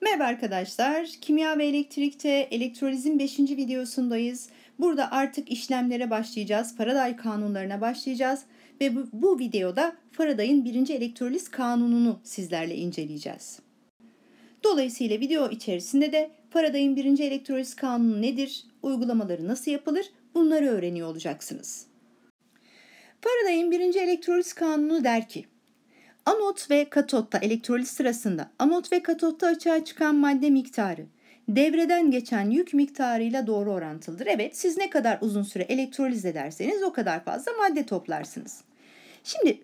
Merhaba arkadaşlar, kimya ve elektrikte elektrolizin 5. videosundayız. Burada artık işlemlere başlayacağız, Faraday kanunlarına başlayacağız ve bu, bu videoda Faraday'ın 1. elektroliz kanununu sizlerle inceleyeceğiz. Dolayısıyla video içerisinde de Faraday'ın 1. elektroliz kanunu nedir, uygulamaları nasıl yapılır bunları öğreniyor olacaksınız. Faraday'ın 1. elektroliz kanunu der ki, Anot ve katotta elektrolit sırasında anot ve katotta açığa çıkan madde miktarı devreden geçen yük miktarıyla doğru orantılıdır. Evet siz ne kadar uzun süre elektroliz ederseniz o kadar fazla madde toplarsınız. Şimdi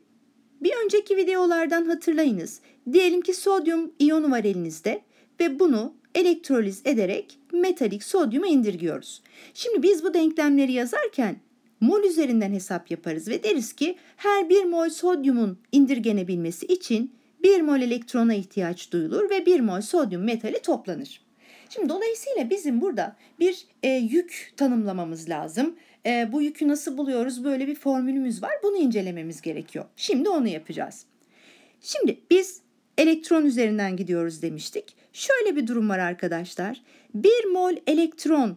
bir önceki videolardan hatırlayınız. Diyelim ki sodyum iyonu var elinizde ve bunu elektroliz ederek metalik sodyuma indirgiyoruz. Şimdi biz bu denklemleri yazarken mol üzerinden hesap yaparız ve deriz ki her 1 mol sodyumun indirgenebilmesi için 1 mol elektrona ihtiyaç duyulur ve 1 mol sodyum metali toplanır. Şimdi dolayısıyla bizim burada bir e, yük tanımlamamız lazım. E, bu yükü nasıl buluyoruz? Böyle bir formülümüz var. Bunu incelememiz gerekiyor. Şimdi onu yapacağız. Şimdi biz elektron üzerinden gidiyoruz demiştik. Şöyle bir durum var arkadaşlar. 1 mol elektron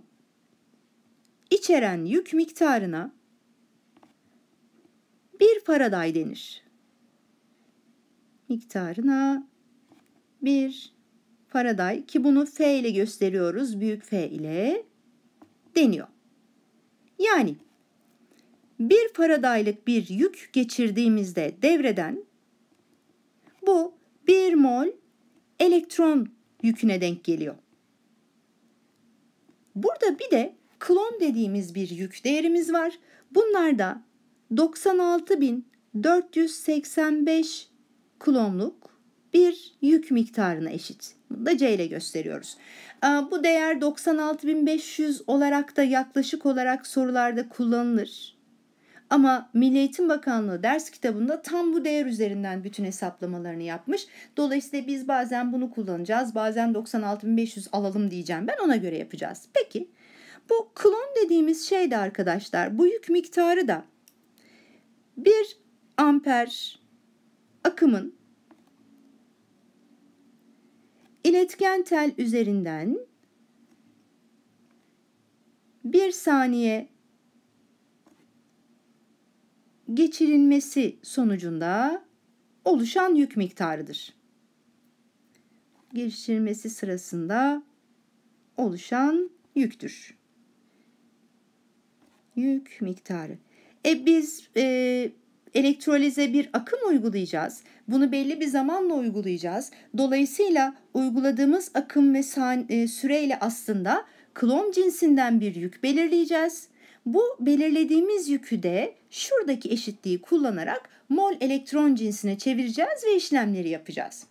içeren yük miktarına faraday denir. Miktarına 1 faraday ki bunu F ile gösteriyoruz. Büyük F ile deniyor. Yani bir faradaylık bir yük geçirdiğimizde devreden bu 1 mol elektron yüküne denk geliyor. Burada bir de klon dediğimiz bir yük değerimiz var. Bunlar da 96.485 kulomluk bir yük miktarına eşit. Bunu da C ile gösteriyoruz. Bu değer 96.500 olarak da yaklaşık olarak sorularda kullanılır. Ama Milli Eğitim Bakanlığı ders kitabında tam bu değer üzerinden bütün hesaplamalarını yapmış. Dolayısıyla biz bazen bunu kullanacağız, bazen 96.500 alalım diyeceğim ben ona göre yapacağız. Peki bu klon dediğimiz şey de arkadaşlar bu yük miktarı da 1 amper akımın iletken tel üzerinden 1 saniye geçirilmesi sonucunda oluşan yük miktarıdır. Geçirilmesi sırasında oluşan yüktür. Yük miktarı. E biz e, elektrolize bir akım uygulayacağız. Bunu belli bir zamanla uygulayacağız. Dolayısıyla uyguladığımız akım ve e, süreyle aslında klon cinsinden bir yük belirleyeceğiz. Bu belirlediğimiz yükü de şuradaki eşitliği kullanarak mol elektron cinsine çevireceğiz ve işlemleri yapacağız.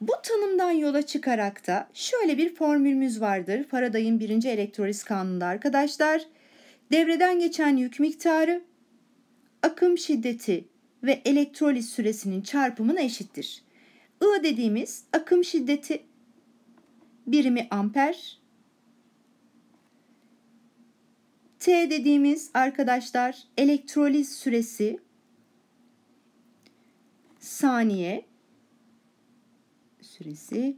Bu tanımdan yola çıkarak da şöyle bir formülümüz vardır. Faraday'ın birinci elektroliz kanunu arkadaşlar. Devreden geçen yük miktarı akım şiddeti ve elektroliz süresinin çarpımına eşittir. I dediğimiz akım şiddeti birimi amper. T dediğimiz arkadaşlar elektroliz süresi saniye süresi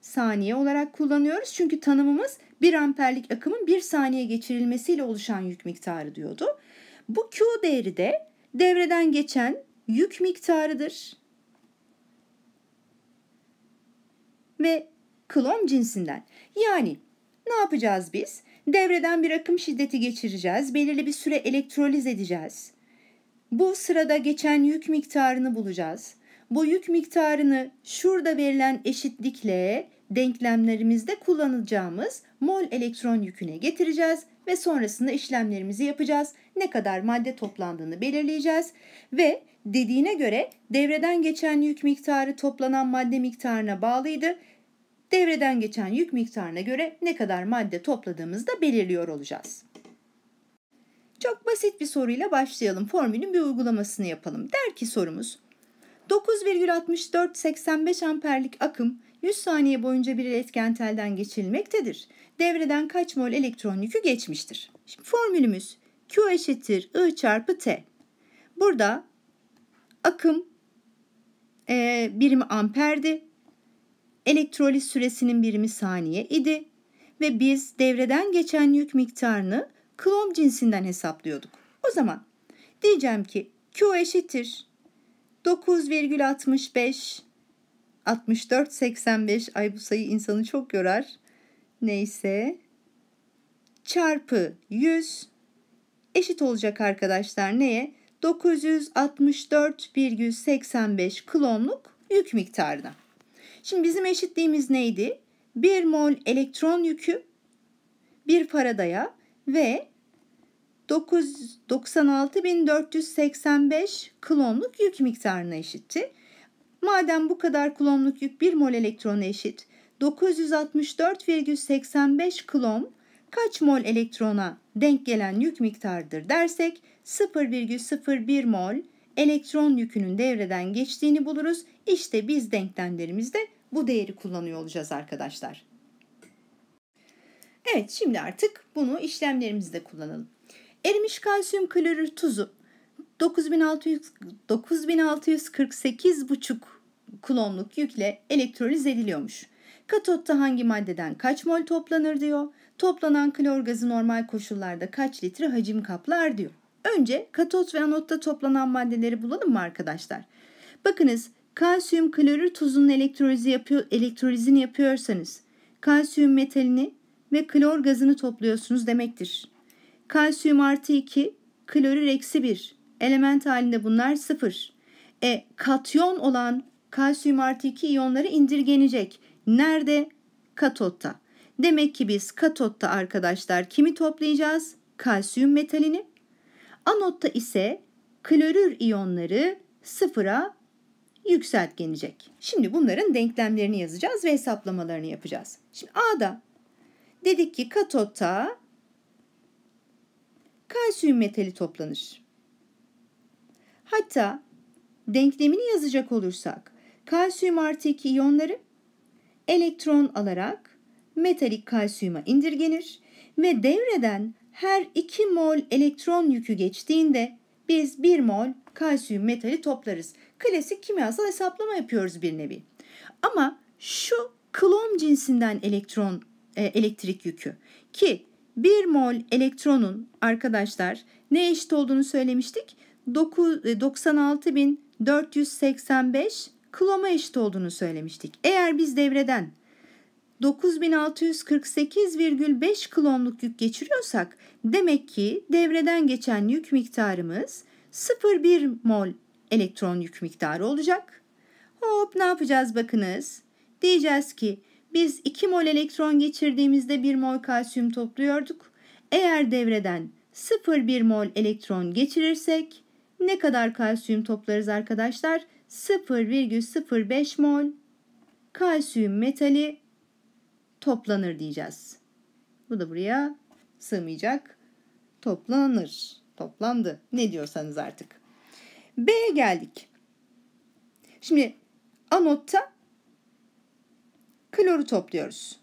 saniye olarak kullanıyoruz. Çünkü tanımımız 1 amperlik akımın 1 saniye geçirilmesiyle oluşan yük miktarı diyordu. Bu Q değeri de devreden geçen yük miktarıdır. Ve klon cinsinden. Yani ne yapacağız biz? Devreden bir akım şiddeti geçireceğiz. Belirli bir süre elektroliz edeceğiz. Bu sırada geçen yük miktarını bulacağız. Bu yük miktarını şurada verilen eşitlikle denklemlerimizde kullanacağımız mol elektron yüküne getireceğiz ve sonrasında işlemlerimizi yapacağız. Ne kadar madde toplandığını belirleyeceğiz ve dediğine göre devreden geçen yük miktarı toplanan madde miktarına bağlıydı. Devreden geçen yük miktarına göre ne kadar madde da belirliyor olacağız. Çok basit bir soruyla başlayalım. Formülün bir uygulamasını yapalım. Der ki sorumuz 9,6485 amperlik akım 100 saniye boyunca bir iletken telden geçirilmektedir. Devreden kaç mol elektron yükü geçmiştir? Şimdi formülümüz Q eşittir I çarpı T. Burada akım e, birimi amperdi. Elektroliz süresinin birimi saniye idi. Ve biz devreden geçen yük miktarını klom cinsinden hesaplıyorduk. O zaman diyeceğim ki Q eşittir 9,65 64 85 ay bu sayı insanı çok yorar. Neyse çarpı 100 eşit olacak arkadaşlar neye? 964,85 klonluk yük miktarına. Şimdi bizim eşitliğimiz neydi? 1 mol elektron yükü 1 faradaya ve 96.485 klonluk yük miktarına eşitti. Madem bu kadar klonluk yük 1 mol elektrona eşit, 964,85 klon kaç mol elektrona denk gelen yük miktarıdır dersek 0,01 mol elektron yükünün devreden geçtiğini buluruz. İşte biz denklemlerimizde bu değeri kullanıyor olacağız arkadaşlar. Evet şimdi artık bunu işlemlerimizde kullanalım. Erimiş kalsiyum klorür tuzu 9600 9648,5 kulonluk yükle elektroliz ediliyormuş. Katotta hangi maddeden kaç mol toplanır diyor. Toplanan klor gazı normal koşullarda kaç litre hacim kaplar diyor. Önce katot ve anotta toplanan maddeleri bulalım mı arkadaşlar? Bakınız kalsiyum klorür tuzunun elektrolizi yapıyor, elektrolizini yapıyorsanız kalsiyum metalini ve klor gazını topluyorsunuz demektir. Kalsiyum artı 2, klorür eksi 1. Element halinde bunlar 0. E katyon olan kalsiyum artı 2 iyonları indirgenecek. Nerede? Katotta. Demek ki biz katotta arkadaşlar kimi toplayacağız? Kalsiyum metalini. Anotta ise klorür iyonları sıfıra yükseltgenecek. Şimdi bunların denklemlerini yazacağız ve hesaplamalarını yapacağız. Şimdi A'da dedik ki katotta kalsiyum metali toplanır. Hatta denklemini yazacak olursak kalsiyum artı 2 iyonları elektron alarak metalik kalsiyuma indirgenir ve devreden her 2 mol elektron yükü geçtiğinde biz 1 mol kalsiyum metali toplarız. Klasik kimyasal hesaplama yapıyoruz bir nevi. Ama şu klon cinsinden elektron e, elektrik yükü ki 1 mol elektronun arkadaşlar ne eşit olduğunu söylemiştik? 96.485 e, kloma eşit olduğunu söylemiştik. Eğer biz devreden 9648,5 klonluk yük geçiriyorsak demek ki devreden geçen yük miktarımız 0,1 mol elektron yük miktarı olacak. Hop ne yapacağız bakınız. Diyeceğiz ki biz 2 mol elektron geçirdiğimizde 1 mol kalsiyum topluyorduk. Eğer devreden 0,1 mol elektron geçirirsek ne kadar kalsiyum toplarız arkadaşlar? 0,05 mol kalsiyum metali toplanır diyeceğiz. Bu da buraya sığmayacak. Toplanır. Toplandı. Ne diyorsanız artık. B'ye geldik. Şimdi anotta Kloru topluyoruz.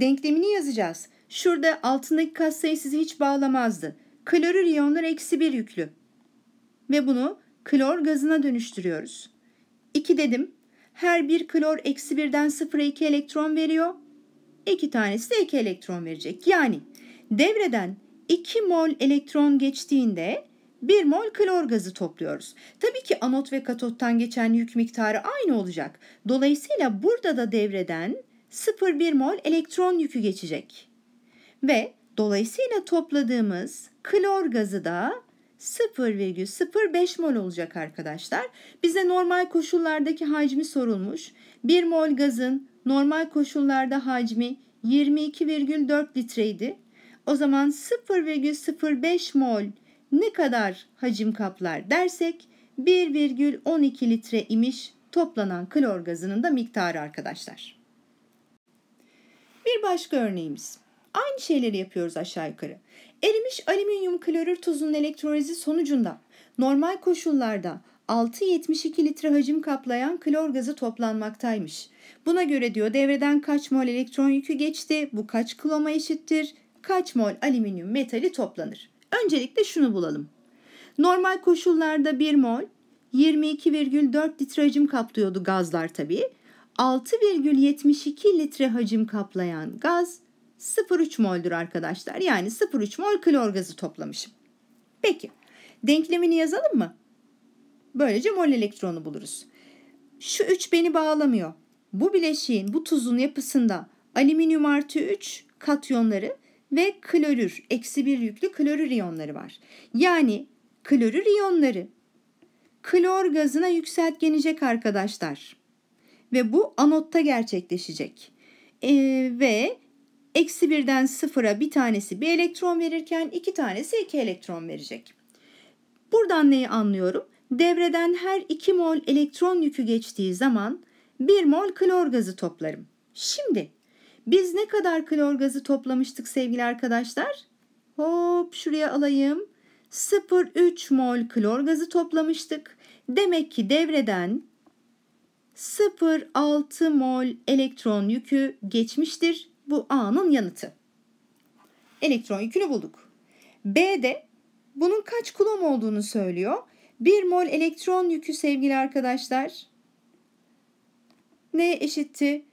Denklemini yazacağız. Şurada altındaki katsayı sizi hiç bağlamazdı. Klorür iyonlar eksi bir yüklü. Ve bunu klor gazına dönüştürüyoruz. 2 dedim. Her bir klor eksi birden sıfıra 2 elektron veriyor. 2 tanesi de 2 elektron verecek. Yani devreden 2 mol elektron geçtiğinde 1 mol klor gazı topluyoruz. Tabii ki anot ve katottan geçen yük miktarı aynı olacak. Dolayısıyla burada da devreden 0,1 mol elektron yükü geçecek. Ve dolayısıyla topladığımız klor gazı da 0,05 mol olacak arkadaşlar. Bize normal koşullardaki hacmi sorulmuş. 1 mol gazın normal koşullarda hacmi 22,4 litreydi. O zaman 0,05 mol ne kadar hacim kaplar dersek 1,12 litre imiş toplanan klor gazının da miktarı arkadaşlar. Bir başka örneğimiz. Aynı şeyleri yapıyoruz aşağı yukarı. Erimiş alüminyum klorür tuzunun elektrolizi sonucunda normal koşullarda 6.72 litre hacim kaplayan klor gazı toplanmaktaymış. Buna göre diyor devreden kaç mol elektron yükü geçti, bu kaç kiloma eşittir, kaç mol alüminyum metali toplanır. Öncelikle şunu bulalım. Normal koşullarda 1 mol 22,4 litre hacim kaplıyordu gazlar tabii. 6,72 litre hacim kaplayan gaz 0,3 moldur arkadaşlar. Yani 0,3 mol klor gazı toplamışım. Peki denklemini yazalım mı? Böylece mol elektronu buluruz. Şu 3 beni bağlamıyor. Bu bileşiğin bu tuzun yapısında alüminyum artı 3 katyonları ve klorür, eksi bir yüklü klorür iyonları var. Yani klorür iyonları klor gazına yükseltgenecek arkadaşlar. Ve bu anotta gerçekleşecek. Ee, ve eksi birden sıfıra bir tanesi bir elektron verirken iki tanesi iki elektron verecek. Buradan neyi anlıyorum? Devreden her 2 mol elektron yükü geçtiği zaman 1 mol klor gazı toplarım. Şimdi biz ne kadar klor gazı toplamıştık sevgili arkadaşlar? Hop şuraya alayım. 0,3 mol klor gazı toplamıştık. Demek ki devreden 0,6 mol elektron yükü geçmiştir. Bu A'nın yanıtı. Elektron yükünü bulduk. B de bunun kaç kulom olduğunu söylüyor. 1 mol elektron yükü sevgili arkadaşlar. Ne eşitti?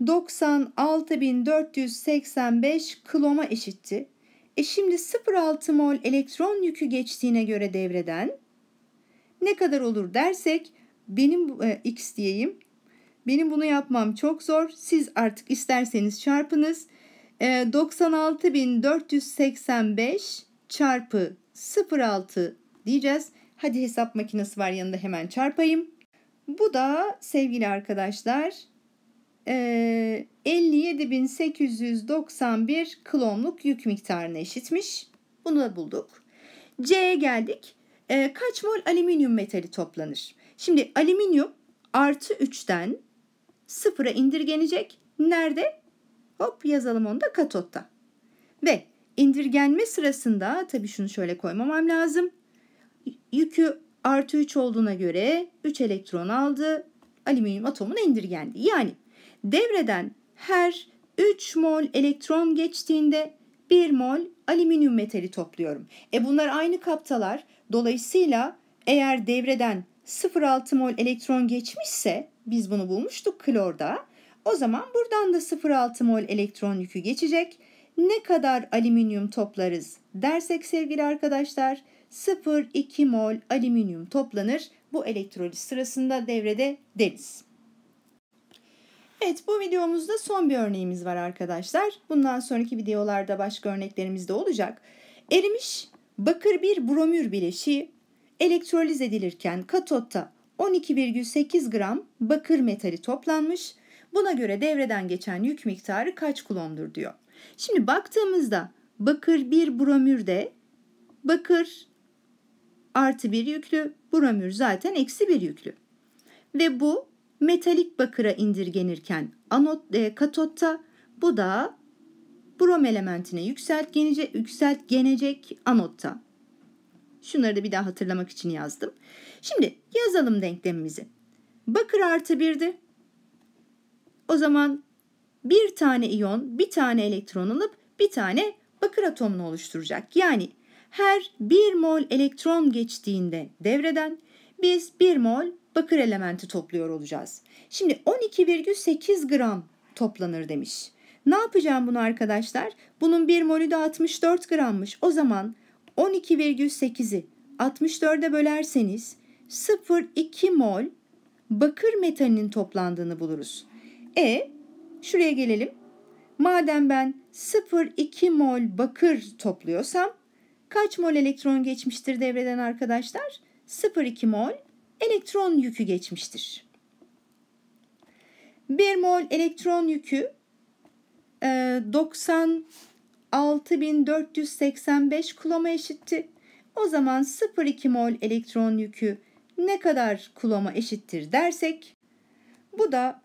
96.485 kloma eşitti. E şimdi 0.6 mol elektron yükü geçtiğine göre devreden ne kadar olur dersek benim e, x diyeyim. Benim bunu yapmam çok zor. Siz artık isterseniz çarpınız. E, 96.485 çarpı 0.6 diyeceğiz. Hadi hesap makinesi var yanında hemen çarpayım. Bu da sevgili arkadaşlar 57.891 ee, klonluk yük miktarına eşitmiş. Bunu da bulduk. C'ye geldik. Ee, kaç mol alüminyum metali toplanır? Şimdi alüminyum artı 3'ten sıfıra indirgenecek. Nerede? Hop yazalım onu da katotta. Ve indirgenme sırasında tabii şunu şöyle koymamam lazım. Yükü artı 3 olduğuna göre 3 elektron aldı. Alüminyum atomuna indirgendi. Yani Devreden her 3 mol elektron geçtiğinde 1 mol alüminyum metali topluyorum. E bunlar aynı kaptalar. Dolayısıyla eğer devreden 0,6 mol elektron geçmişse biz bunu bulmuştuk klorda. O zaman buradan da 0,6 mol elektron yükü geçecek. Ne kadar alüminyum toplarız dersek sevgili arkadaşlar 0,2 mol alüminyum toplanır. Bu elektrolit sırasında devrede deriz. Evet bu videomuzda son bir örneğimiz var arkadaşlar. Bundan sonraki videolarda başka örneklerimiz de olacak. Erimiş bakır bir bromür bileşiği elektroliz edilirken katotta 12,8 gram bakır metali toplanmış. Buna göre devreden geçen yük miktarı kaç kulondur diyor. Şimdi baktığımızda bakır bir bromürde bakır artı bir yüklü bromür zaten eksi bir yüklü. Ve bu metalik bakıra indirgenirken anot e, katotta bu da brom elementine yükseltgenecek, yükseltgenecek anotta. Şunları da bir daha hatırlamak için yazdım. Şimdi yazalım denklemimizi. Bakır artı 1'di. O zaman bir tane iyon bir tane elektron alıp bir tane bakır atomunu oluşturacak. Yani her 1 mol elektron geçtiğinde devreden biz 1 mol bakır elementi topluyor olacağız. Şimdi 12,8 gram toplanır demiş. Ne yapacağım bunu arkadaşlar? Bunun bir molü de 64 grammış. O zaman 12,8'i 64'e bölerseniz 0,2 mol bakır metalinin toplandığını buluruz. E şuraya gelelim. Madem ben 0,2 mol bakır topluyorsam kaç mol elektron geçmiştir devreden arkadaşlar? 0,2 mol elektron yükü geçmiştir. 1 mol elektron yükü 96.485 e, kuloma eşitti. O zaman 0,2 mol elektron yükü ne kadar kuloma eşittir dersek bu da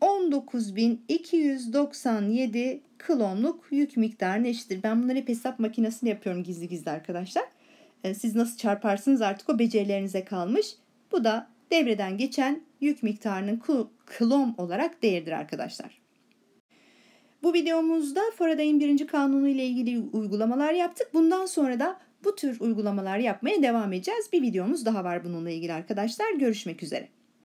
19.297 klonluk yük miktarına eşittir. Ben bunları hep hesap makinesinde yapıyorum gizli gizli arkadaşlar. E, siz nasıl çarparsınız artık o becerilerinize kalmış. Bu da devreden geçen yük miktarının klom olarak değeridir arkadaşlar. Bu videomuzda Faraday'in birinci kanunu ile ilgili uygulamalar yaptık. Bundan sonra da bu tür uygulamalar yapmaya devam edeceğiz. Bir videomuz daha var bununla ilgili arkadaşlar. Görüşmek üzere.